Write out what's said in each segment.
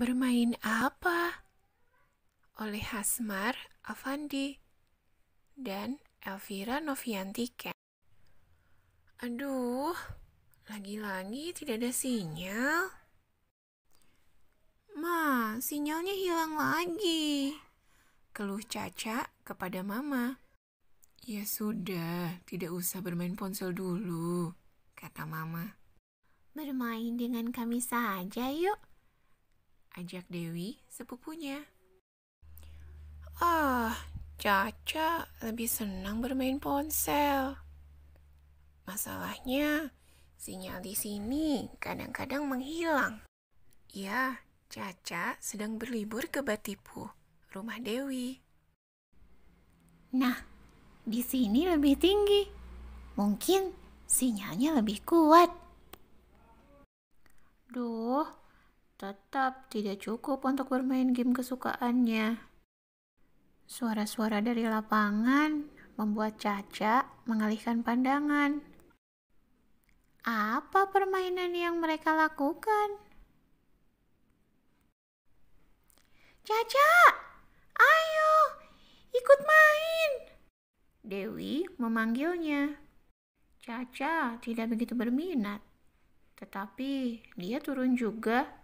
Bermain apa? Oleh Hasmar Avandi dan Elvira Noviantika. Aduh, lagi-lagi tidak ada sinyal. Ma, sinyalnya hilang lagi. Keluh Caca kepada Mama. Ya sudah, tidak usah bermain ponsel dulu, kata Mama. Bermain dengan kami saja yuk ajak Dewi, sepupunya. Ah, Caca lebih senang bermain ponsel. Masalahnya, sinyal di sini kadang-kadang menghilang. Ya, Caca sedang berlibur ke Batipu, rumah Dewi. Nah, di sini lebih tinggi. Mungkin sinyalnya lebih kuat. Duh, tetap tidak cukup untuk bermain game kesukaannya. Suara-suara dari lapangan membuat Caca mengalihkan pandangan. Apa permainan yang mereka lakukan? Caca, ayo ikut main. Dewi memanggilnya. Caca tidak begitu berminat, tetapi dia turun juga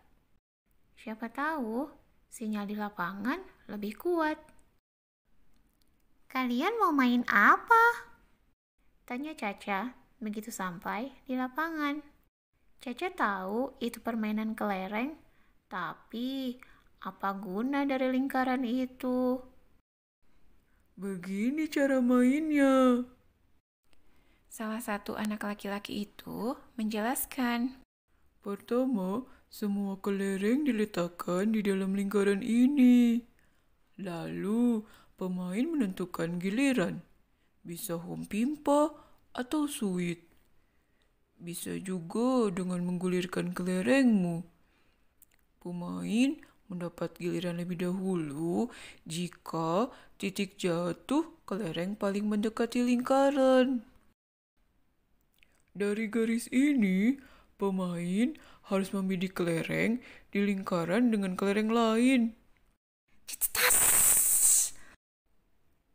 Siapa tahu sinyal di lapangan lebih kuat. Kalian mau main apa? Tanya Caca begitu sampai di lapangan. Caca tahu itu permainan kelereng, tapi apa guna dari lingkaran itu? Begini cara mainnya. Salah satu anak laki-laki itu menjelaskan Pertama, semua kelereng diletakkan di dalam lingkaran ini. Lalu, pemain menentukan giliran. Bisa home pimpa atau suit. Bisa juga dengan menggulirkan kelerengmu. Pemain mendapat giliran lebih dahulu jika titik jatuh kelereng paling mendekati lingkaran. Dari garis ini, Pemain harus membidik kelereng di lingkaran dengan kelereng lain.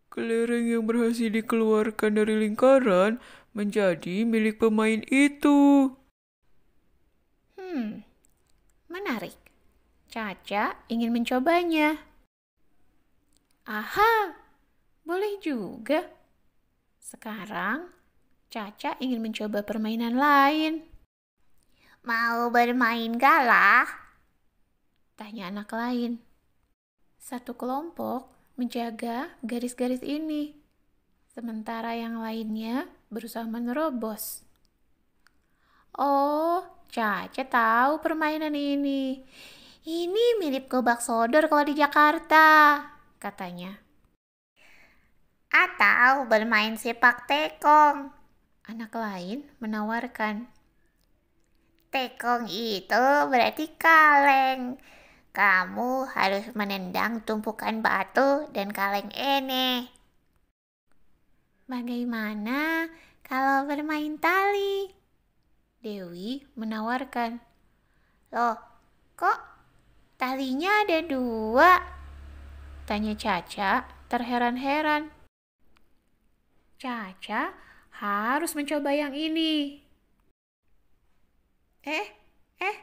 Kelereng yang berhasil dikeluarkan dari lingkaran menjadi milik pemain itu. Hmm, menarik. Caca ingin mencobanya. Aha, boleh juga. Sekarang, Caca ingin mencoba permainan lain. Mau bermain galah? Tanya anak lain. Satu kelompok menjaga garis-garis ini, sementara yang lainnya berusaha menerobos. Oh, Caca tahu permainan ini. Ini mirip gobak sodor kalau di Jakarta, katanya. Atau bermain sepak tekong. Anak lain menawarkan. Tekong itu berarti kaleng. Kamu harus menendang tumpukan batu dan kaleng ini. Bagaimana kalau bermain tali? Dewi menawarkan. Loh, kok talinya ada dua? Tanya Caca terheran-heran. Caca harus mencoba yang ini, Eh, eh.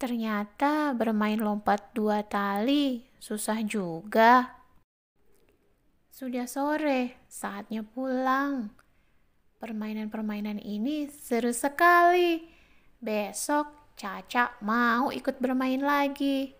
Ternyata bermain lompat dua tali susah juga. Sudah sore, saatnya pulang. Permainan-permainan ini seru sekali. Besok Caca mau ikut bermain lagi.